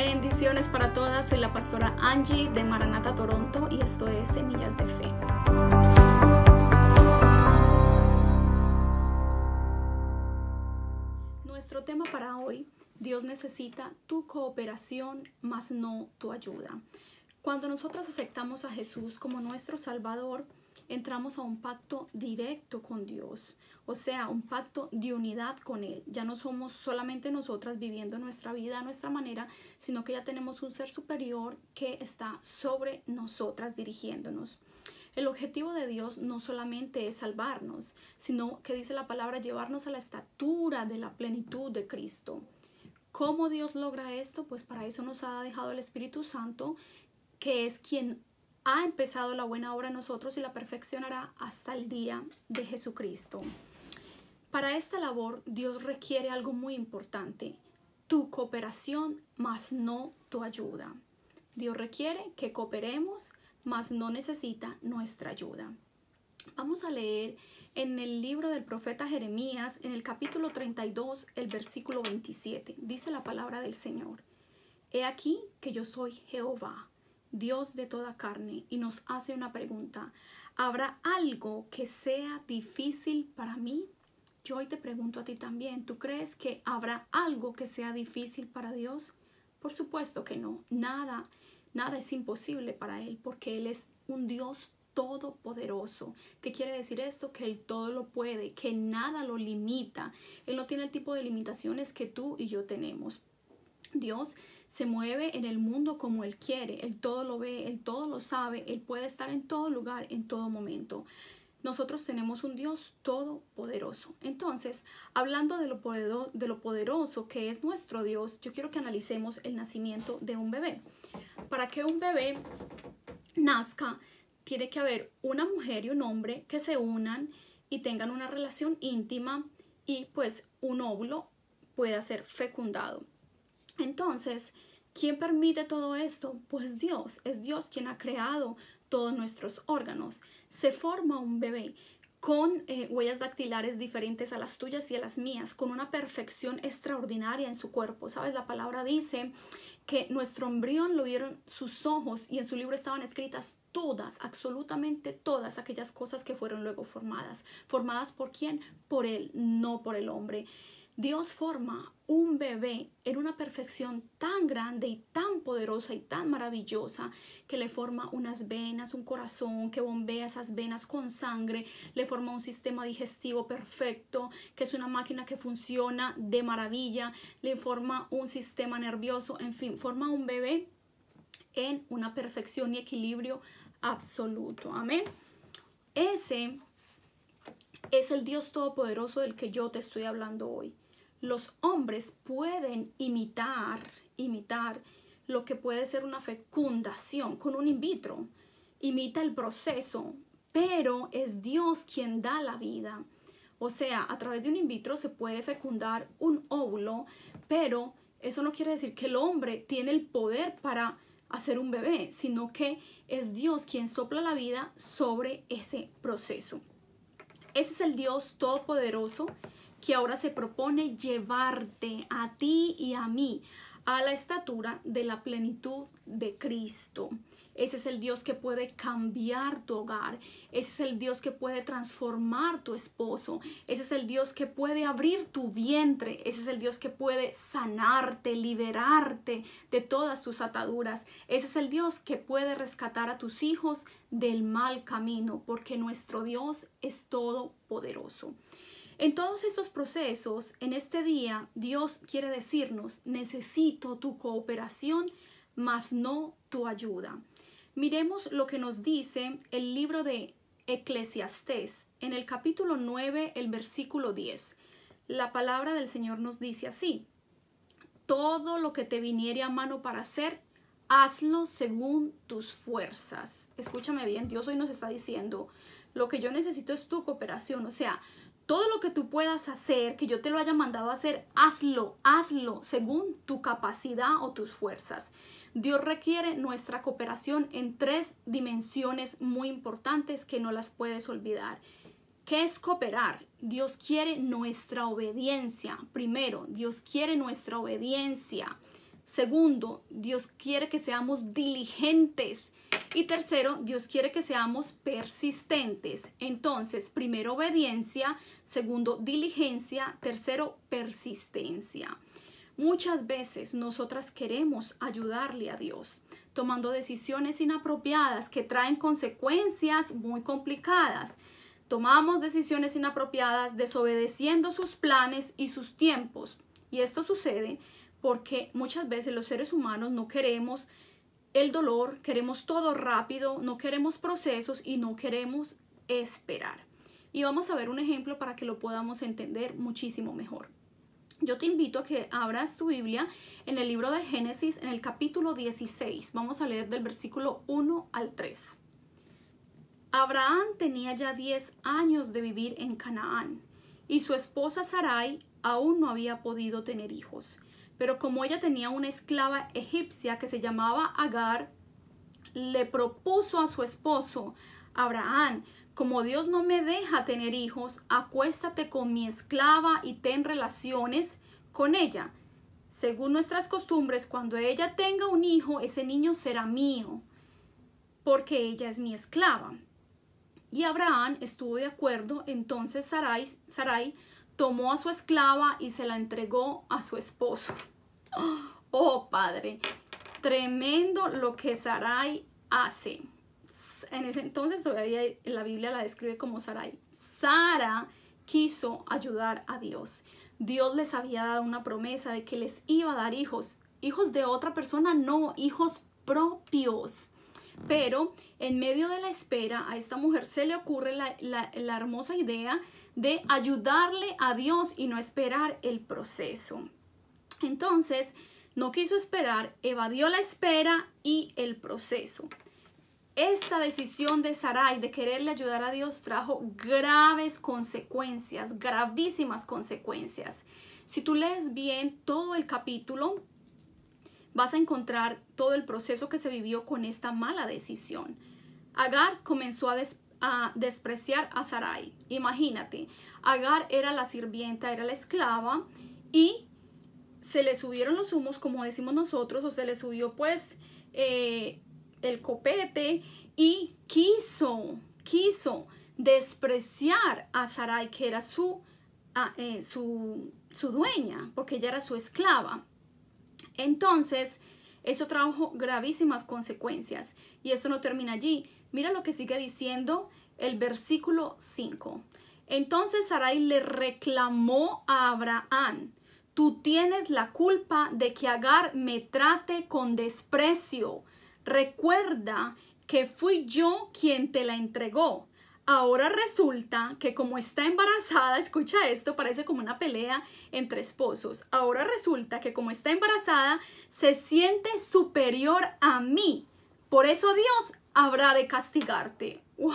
Bendiciones para todas. Soy la pastora Angie de Maranata, Toronto y esto es Semillas de Fe. Nuestro tema para hoy, Dios necesita tu cooperación, más no tu ayuda. Cuando nosotros aceptamos a Jesús como nuestro Salvador, entramos a un pacto directo con Dios, o sea, un pacto de unidad con Él. Ya no somos solamente nosotras viviendo nuestra vida a nuestra manera, sino que ya tenemos un ser superior que está sobre nosotras dirigiéndonos. El objetivo de Dios no solamente es salvarnos, sino que dice la palabra llevarnos a la estatura de la plenitud de Cristo. ¿Cómo Dios logra esto? Pues para eso nos ha dejado el Espíritu Santo, que es quien ha empezado la buena obra en nosotros y la perfeccionará hasta el día de Jesucristo. Para esta labor Dios requiere algo muy importante, tu cooperación más no tu ayuda. Dios requiere que cooperemos, mas no necesita nuestra ayuda. Vamos a leer en el libro del profeta Jeremías, en el capítulo 32, el versículo 27. Dice la palabra del Señor. He aquí que yo soy Jehová, Dios de toda carne, y nos hace una pregunta. ¿Habrá algo que sea difícil para mí? Yo hoy te pregunto a ti también, ¿tú crees que habrá algo que sea difícil para Dios? Por supuesto que no, nada, nada es imposible para Él, porque Él es un Dios todopoderoso. ¿Qué quiere decir esto? Que Él todo lo puede, que nada lo limita. Él no tiene el tipo de limitaciones que tú y yo tenemos. Dios se mueve en el mundo como Él quiere, Él todo lo ve, Él todo lo sabe, Él puede estar en todo lugar, en todo momento. Nosotros tenemos un Dios todopoderoso. Entonces, hablando de lo, poderoso, de lo poderoso que es nuestro Dios, yo quiero que analicemos el nacimiento de un bebé. Para que un bebé nazca, tiene que haber una mujer y un hombre que se unan y tengan una relación íntima y pues un óvulo pueda ser fecundado. Entonces, ¿quién permite todo esto? Pues Dios, es Dios quien ha creado todos nuestros órganos. Se forma un bebé con eh, huellas dactilares diferentes a las tuyas y a las mías, con una perfección extraordinaria en su cuerpo. ¿Sabes? La palabra dice que nuestro embrión lo vieron sus ojos y en su libro estaban escritas todas, absolutamente todas aquellas cosas que fueron luego formadas. ¿Formadas por quién? Por él, no por el hombre. Dios forma un bebé en una perfección tan grande y tan poderosa y tan maravillosa que le forma unas venas, un corazón que bombea esas venas con sangre, le forma un sistema digestivo perfecto, que es una máquina que funciona de maravilla, le forma un sistema nervioso, en fin, forma un bebé en una perfección y equilibrio absoluto. Amén. Ese es el Dios Todopoderoso del que yo te estoy hablando hoy los hombres pueden imitar, imitar lo que puede ser una fecundación con un in vitro, imita el proceso, pero es Dios quien da la vida. O sea, a través de un in vitro se puede fecundar un óvulo, pero eso no quiere decir que el hombre tiene el poder para hacer un bebé, sino que es Dios quien sopla la vida sobre ese proceso. Ese es el Dios todopoderoso que ahora se propone llevarte a ti y a mí a la estatura de la plenitud de Cristo. Ese es el Dios que puede cambiar tu hogar. Ese es el Dios que puede transformar tu esposo. Ese es el Dios que puede abrir tu vientre. Ese es el Dios que puede sanarte, liberarte de todas tus ataduras. Ese es el Dios que puede rescatar a tus hijos del mal camino, porque nuestro Dios es todopoderoso. En todos estos procesos, en este día, Dios quiere decirnos, necesito tu cooperación, mas no tu ayuda. Miremos lo que nos dice el libro de Eclesiastés, en el capítulo 9, el versículo 10. La palabra del Señor nos dice así, todo lo que te viniere a mano para hacer, hazlo según tus fuerzas. Escúchame bien, Dios hoy nos está diciendo, lo que yo necesito es tu cooperación, o sea, todo lo que tú puedas hacer, que yo te lo haya mandado a hacer, hazlo, hazlo según tu capacidad o tus fuerzas. Dios requiere nuestra cooperación en tres dimensiones muy importantes que no las puedes olvidar. ¿Qué es cooperar? Dios quiere nuestra obediencia. Primero, Dios quiere nuestra obediencia. Segundo, Dios quiere que seamos diligentes y tercero, Dios quiere que seamos persistentes. Entonces, primero obediencia, segundo diligencia, tercero persistencia. Muchas veces nosotras queremos ayudarle a Dios, tomando decisiones inapropiadas que traen consecuencias muy complicadas. Tomamos decisiones inapropiadas desobedeciendo sus planes y sus tiempos. Y esto sucede porque muchas veces los seres humanos no queremos el dolor, queremos todo rápido, no queremos procesos y no queremos esperar. Y vamos a ver un ejemplo para que lo podamos entender muchísimo mejor. Yo te invito a que abras tu Biblia en el libro de Génesis, en el capítulo 16. Vamos a leer del versículo 1 al 3. Abraham tenía ya 10 años de vivir en Canaán y su esposa Sarai aún no había podido tener hijos. Pero como ella tenía una esclava egipcia que se llamaba Agar, le propuso a su esposo, Abraham, como Dios no me deja tener hijos, acuéstate con mi esclava y ten relaciones con ella. Según nuestras costumbres, cuando ella tenga un hijo, ese niño será mío, porque ella es mi esclava. Y Abraham estuvo de acuerdo, entonces Sarai, tomó a su esclava y se la entregó a su esposo. Oh Padre, tremendo lo que Sarai hace. En ese entonces todavía la Biblia la describe como Sarai. Sara quiso ayudar a Dios. Dios les había dado una promesa de que les iba a dar hijos. Hijos de otra persona, no, hijos propios. Pero en medio de la espera a esta mujer se le ocurre la, la hermosa idea de ayudarle a Dios y no esperar el proceso. Entonces, no quiso esperar, evadió la espera y el proceso. Esta decisión de Sarai de quererle ayudar a Dios trajo graves consecuencias, gravísimas consecuencias. Si tú lees bien todo el capítulo, vas a encontrar todo el proceso que se vivió con esta mala decisión. Agar comenzó a, despertar a despreciar a Sarai. Imagínate, Agar era la sirvienta, era la esclava y se le subieron los humos, como decimos nosotros, o se le subió pues eh, el copete y quiso, quiso despreciar a Sarai, que era su, ah, eh, su, su dueña, porque ella era su esclava. Entonces, eso trajo gravísimas consecuencias y esto no termina allí. Mira lo que sigue diciendo el versículo 5. Entonces Sarai le reclamó a Abraham, tú tienes la culpa de que Agar me trate con desprecio. Recuerda que fui yo quien te la entregó. Ahora resulta que como está embarazada, escucha esto, parece como una pelea entre esposos. Ahora resulta que como está embarazada, se siente superior a mí. Por eso Dios habrá de castigarte. ¡Wow!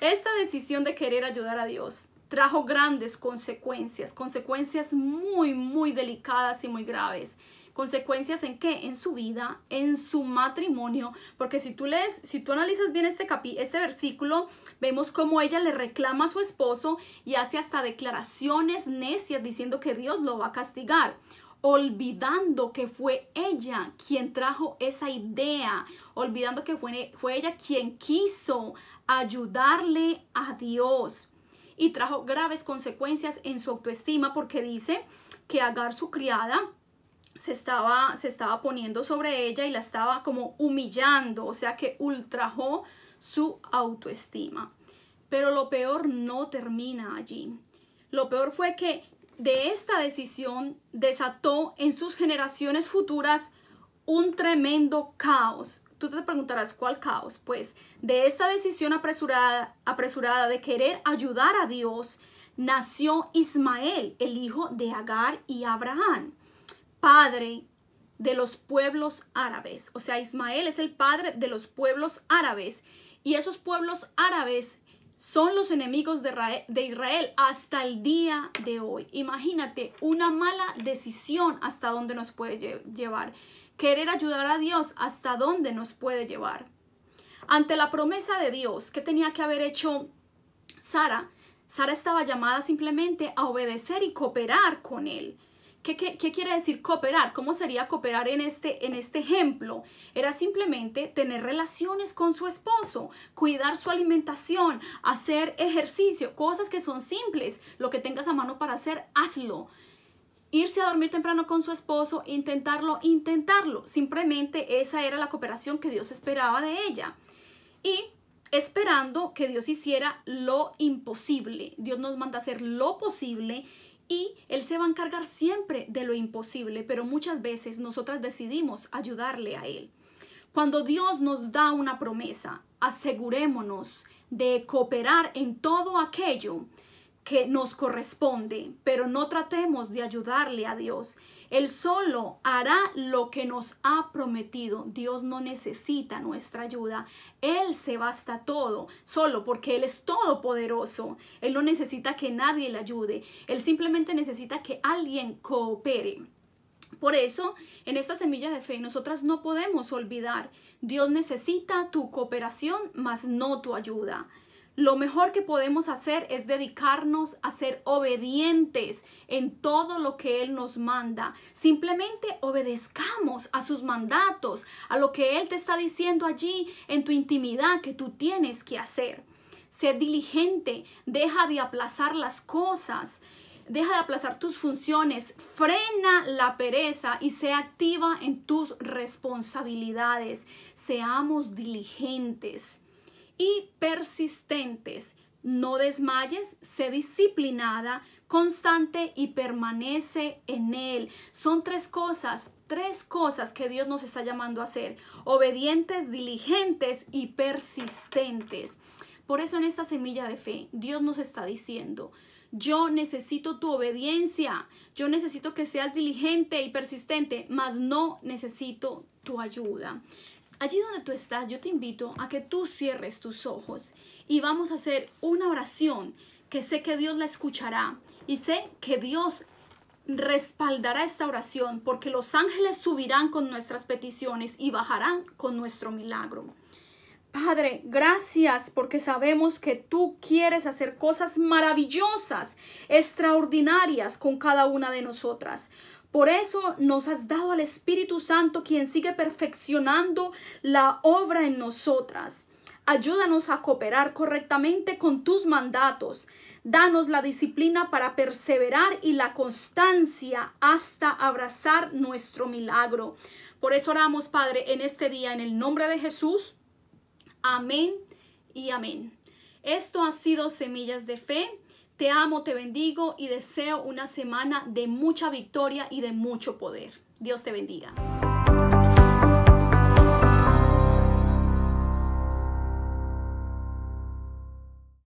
Esta decisión de querer ayudar a Dios trajo grandes consecuencias, consecuencias muy, muy delicadas y muy graves consecuencias en qué? En su vida, en su matrimonio, porque si tú lees, si tú analizas bien este capi, este versículo, vemos cómo ella le reclama a su esposo y hace hasta declaraciones necias diciendo que Dios lo va a castigar olvidando que fue ella quien trajo esa idea, olvidando que fue, fue ella quien quiso ayudarle a Dios y trajo graves consecuencias en su autoestima porque dice que Agar su criada se estaba, se estaba poniendo sobre ella y la estaba como humillando, o sea que ultrajó su autoestima. Pero lo peor no termina allí. Lo peor fue que de esta decisión desató en sus generaciones futuras un tremendo caos. Tú te preguntarás, ¿cuál caos? Pues de esta decisión apresurada, apresurada de querer ayudar a Dios, nació Ismael, el hijo de Agar y Abraham padre de los pueblos árabes. O sea, Ismael es el padre de los pueblos árabes. Y esos pueblos árabes son los enemigos de Israel hasta el día de hoy. Imagínate una mala decisión hasta dónde nos puede llevar. Querer ayudar a Dios hasta dónde nos puede llevar. Ante la promesa de Dios, que tenía que haber hecho Sara? Sara estaba llamada simplemente a obedecer y cooperar con él. ¿Qué, quiere decir cooperar? ¿Cómo sería cooperar en este, en este ejemplo? Era simplemente tener relaciones con su esposo, cuidar su alimentación, hacer ejercicio, cosas que son simples. Lo que tengas a mano para hacer, hazlo irse a dormir temprano con su esposo, intentarlo, intentarlo. Simplemente esa era la cooperación que Dios esperaba de ella. Y esperando que Dios hiciera lo imposible. Dios nos manda hacer lo posible y Él se va a encargar siempre de lo imposible, pero muchas veces nosotras decidimos ayudarle a Él. Cuando Dios nos da una promesa, asegurémonos de cooperar en todo aquello que nos corresponde, pero no tratemos de ayudarle a Dios. Él solo hará lo que nos ha prometido. Dios no necesita nuestra ayuda. Él se basta todo, solo porque Él es todopoderoso. Él no necesita que nadie le ayude. Él simplemente necesita que alguien coopere. Por eso, en esta semilla de fe, nosotras no podemos olvidar, Dios necesita tu cooperación, mas no tu ayuda. Lo mejor que podemos hacer es dedicarnos a ser obedientes en todo lo que Él nos manda. Simplemente obedezcamos a sus mandatos, a lo que Él te está diciendo allí en tu intimidad que tú tienes que hacer. Sé diligente, deja de aplazar las cosas deja de aplazar tus funciones, frena la pereza y sé activa en tus responsabilidades. Seamos diligentes y persistentes. No desmayes, sé disciplinada, constante y permanece en Él. Son tres cosas, tres cosas que Dios nos está llamando a hacer. Obedientes, diligentes y persistentes. Por eso en esta semilla de fe, Dios nos está diciendo, yo necesito tu obediencia, yo necesito que seas diligente y persistente, mas no necesito tu ayuda allí donde tú estás, yo te invito a que tú cierres tus ojos y vamos a hacer una oración que sé que Dios la escuchará y sé que Dios respaldará esta oración porque los ángeles subirán con nuestras peticiones y bajarán con nuestro milagro. Padre, gracias porque sabemos que tú quieres hacer cosas maravillosas, extraordinarias con cada una de nosotras. Por eso nos has dado al Espíritu Santo quien sigue perfeccionando la obra en nosotras. Ayúdanos a cooperar correctamente con tus mandatos. Danos la disciplina para perseverar y la constancia hasta abrazar nuestro milagro. Por eso oramos, Padre, en este día, en el nombre de Jesús. Amén y amén. Esto ha sido Semillas de Fe. Te amo, te bendigo y deseo una semana de mucha victoria y de mucho poder. Dios te bendiga.